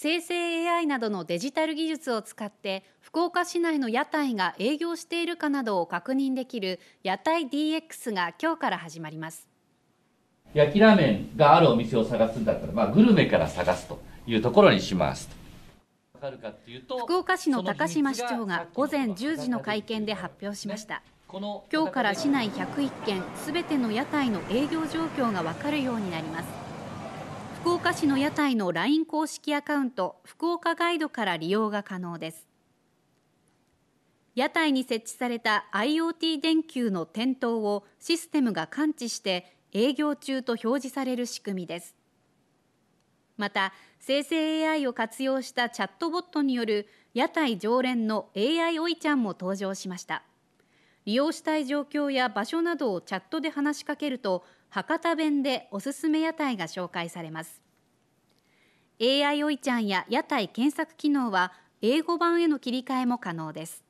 生成 AI などのデジタル技術を使って福岡市内の屋台が営業しているかなどを確認できる屋台 DX が今日から始まります焼きラーメンがあるお店を探すんだったら、まあ、グルメから探すというところにします福岡市の高島市長が午前10時の会見で発表しました。今日から市内101件すべての屋台の営業状況が分かるようになります。福岡市の屋台の LINE 公式アカウント福岡ガイドから利用が可能です屋台に設置された IoT 電球の点灯をシステムが感知して営業中と表示される仕組みですまた生成 AI を活用したチャットボットによる屋台常連の AI おいちゃんも登場しました。利用したい状況や場所などをチャットで話しかけると博多弁でおすすめ屋台が紹介されます AI おいちゃんや屋台検索機能は英語版への切り替えも可能です